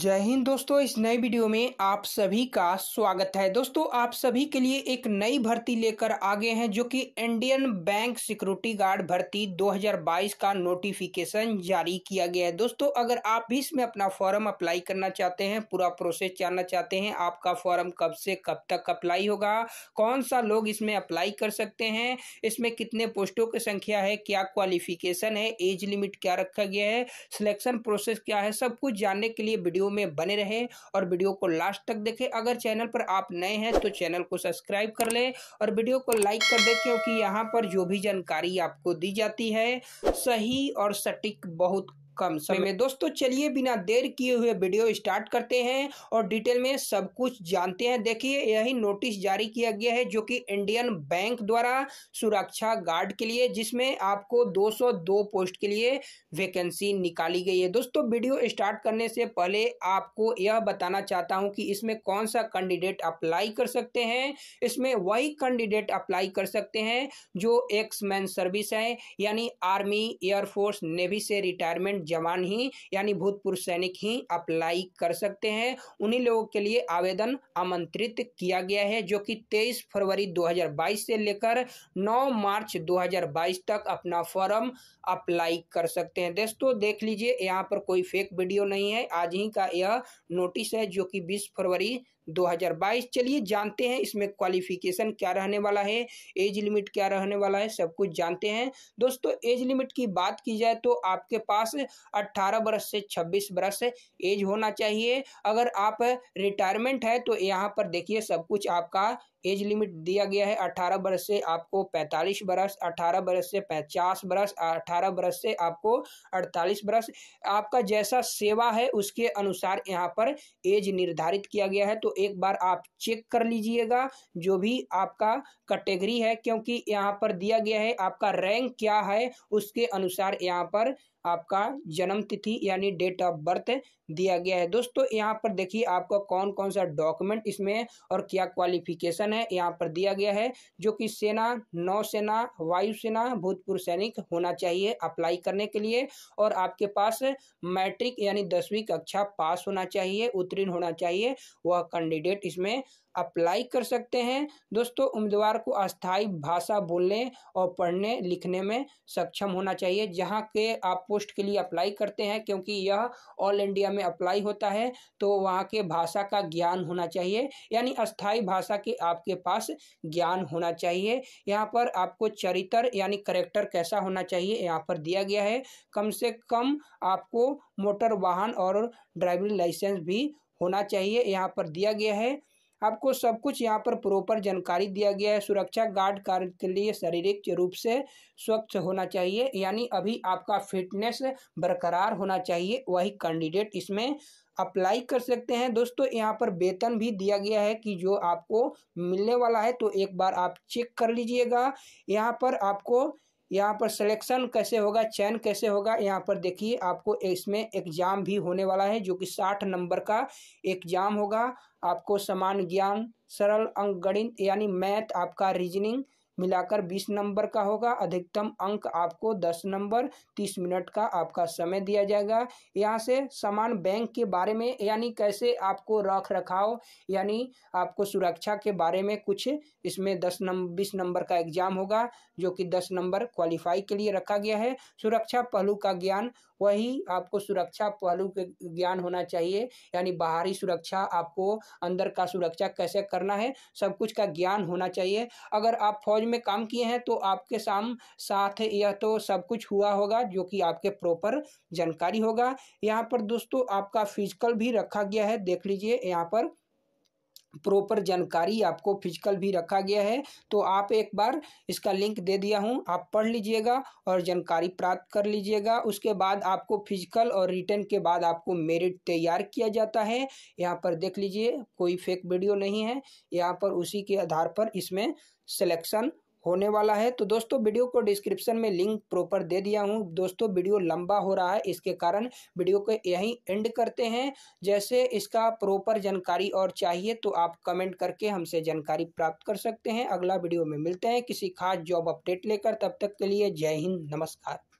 जय हिंद दोस्तों इस नई वीडियो में आप सभी का स्वागत है दोस्तों आप सभी के लिए एक नई भर्ती लेकर आगे हैं जो कि इंडियन बैंक सिक्योरिटी गार्ड भर्ती 2022 का नोटिफिकेशन जारी किया गया है दोस्तों अगर आप भी इसमें अपना फॉर्म अप्लाई करना चाहते हैं पूरा प्रोसेस जानना चाहते हैं आपका फॉर्म कब से कब तक अप्लाई होगा कौन सा लोग इसमें अप्लाई कर सकते हैं इसमें कितने पोस्टों की संख्या है क्या क्वालिफिकेशन है एज लिमिट क्या रखा गया है सिलेक्शन प्रोसेस क्या है सब कुछ जानने के लिए वीडियो वीडियो में बने रहे और वीडियो को लास्ट तक देखें अगर चैनल पर आप नए हैं तो चैनल को सब्सक्राइब कर लें और वीडियो को लाइक कर दें क्योंकि यहाँ पर जो भी जानकारी आपको दी जाती है सही और सटीक बहुत कम समय में दोस्तों चलिए बिना देर किए हुए वीडियो स्टार्ट करते हैं और डिटेल में सब कुछ जानते हैं देखिए यही नोटिस जारी किया गया है जो कि इंडियन बैंक द्वारा सुरक्षा गार्ड के लिए जिसमें आपको 202 पोस्ट के लिए वैकेंसी निकाली गई है दोस्तों वीडियो स्टार्ट करने से पहले आपको यह बताना चाहता हूँ कि इसमें कौन सा कैंडिडेट अप्लाई कर सकते हैं इसमें वही कैंडिडेट अप्लाई कर सकते हैं जो एक्स मैन सर्विस है यानी आर्मी एयरफोर्स नेवी से रिटायरमेंट जवान ही यानी भूतपूर्व सैनिक ही अप्लाई कर सकते हैं उन्हीं लोगों के लिए आवेदन आमंत्रित किया गया है जो कि 23 फरवरी 2022 से लेकर 9 मार्च 2022 तक अपना फॉर्म अप्लाई कर सकते हैं दोस्तों देख लीजिए यहाँ पर कोई फेक वीडियो नहीं है आज ही का यह नोटिस है जो कि बीस फरवरी 2022 चलिए जानते हैं इसमें क्वालिफिकेशन क्या रहने वाला है एज लिमिट क्या रहने वाला है सब कुछ जानते हैं दोस्तों एज लिमिट की बात की जाए तो आपके पास 18 बरस से 26 बरस एज होना चाहिए अगर आप रिटायरमेंट है तो यहाँ पर देखिए सब कुछ आपका एज लिमिट दिया गया है 18 बरस से आपको 45 बरस 18 बरस से 50 बरस 18 बरस से आपको 48 बरस आपका जैसा सेवा है उसके अनुसार यहाँ पर एज निर्धारित किया गया है तो एक बार आप चेक कर लीजिएगा जो भी आपका कैटेगरी है क्योंकि यहाँ पर दिया गया है आपका रैंक क्या है उसके अनुसार यहाँ पर आपका जन्म तिथि यानी डेट ऑफ बर्थ दिया गया है दोस्तों यहाँ पर देखिए आपका कौन कौन सा डॉक्यूमेंट इसमें और क्या क्वालिफिकेशन विवरण है यहाँ पर दिया गया है जो कि सेना नौसेना वायुसेना भूतपूर्व सैनिक होना चाहिए अप्लाई करने के लिए और आपके पास मैट्रिक यानी दसवीं कक्षा पास होना चाहिए उत्तीर्ण होना चाहिए वह कैंडिडेट इसमें अप्लाई कर सकते हैं दोस्तों उम्मीदवार को अस्थाई भाषा बोलने और पढ़ने लिखने में सक्षम होना चाहिए जहाँ के आप पोस्ट के लिए अप्लाई करते हैं क्योंकि यह ऑल इंडिया में अप्लाई होता है तो वहाँ के भाषा का ज्ञान होना चाहिए यानी अस्थाई भाषा के आपके पास ज्ञान होना चाहिए यहाँ पर आपको चरित्र यानी करेक्टर कैसा होना चाहिए यहाँ पर दिया गया है कम से कम आपको मोटर वाहन और ड्राइविंग लाइसेंस भी होना चाहिए यहाँ पर दिया गया है आपको सब कुछ यहाँ पर प्रॉपर जानकारी दिया गया है सुरक्षा गार्ड कार्य के लिए शारीरिक रूप से स्वच्छ होना चाहिए यानी अभी आपका फिटनेस बरकरार होना चाहिए वही कैंडिडेट इसमें अप्लाई कर सकते हैं दोस्तों यहाँ पर वेतन भी दिया गया है कि जो आपको मिलने वाला है तो एक बार आप चेक कर लीजिएगा यहाँ पर आपको यहाँ पर सिलेक्शन कैसे होगा चयन कैसे होगा यहाँ पर देखिए आपको इसमें एग्ज़ाम भी होने वाला है जो कि साठ नंबर का एग्ज़ाम होगा आपको समान ज्ञान सरल गणित यानी मैथ आपका रीजनिंग मिलाकर बीस नंबर का होगा अधिकतम अंक आपको दस नंबर तीस मिनट का आपका समय दिया जाएगा यहाँ से समान बैंक के बारे में यानी कैसे आपको रख रखाव यानी आपको सुरक्षा के बारे में कुछ इसमें दस नंबर बीस नंबर का एग्जाम होगा जो कि दस नंबर क्वालिफाई के लिए रखा गया है सुरक्षा पहलू का ज्ञान वहीं आपको सुरक्षा पहलू के ज्ञान होना चाहिए यानी बाहरी सुरक्षा आपको अंदर का सुरक्षा कैसे करना है सब कुछ का ज्ञान होना चाहिए अगर आप फौज में काम किए हैं तो आपके साम साथ यह तो सब कुछ हुआ होगा जो कि आपके प्रॉपर जानकारी होगा यहाँ पर दोस्तों आपका फिजिकल भी रखा गया है देख लीजिए यहाँ पर प्रॉपर जानकारी आपको फिजिकल भी रखा गया है तो आप एक बार इसका लिंक दे दिया हूँ आप पढ़ लीजिएगा और जानकारी प्राप्त कर लीजिएगा उसके बाद आपको फिजिकल और रिटर्न के बाद आपको मेरिट तैयार किया जाता है यहाँ पर देख लीजिए कोई फेक वीडियो नहीं है यहाँ पर उसी के आधार पर इसमें सिलेक्शन होने वाला है तो दोस्तों वीडियो को डिस्क्रिप्शन में लिंक प्रॉपर दे दिया हूँ दोस्तों वीडियो लंबा हो रहा है इसके कारण वीडियो को यहीं एंड करते हैं जैसे इसका प्रॉपर जानकारी और चाहिए तो आप कमेंट करके हमसे जानकारी प्राप्त कर सकते हैं अगला वीडियो में मिलते हैं किसी खास जॉब अपडेट लेकर तब तक के लिए जय हिंद नमस्कार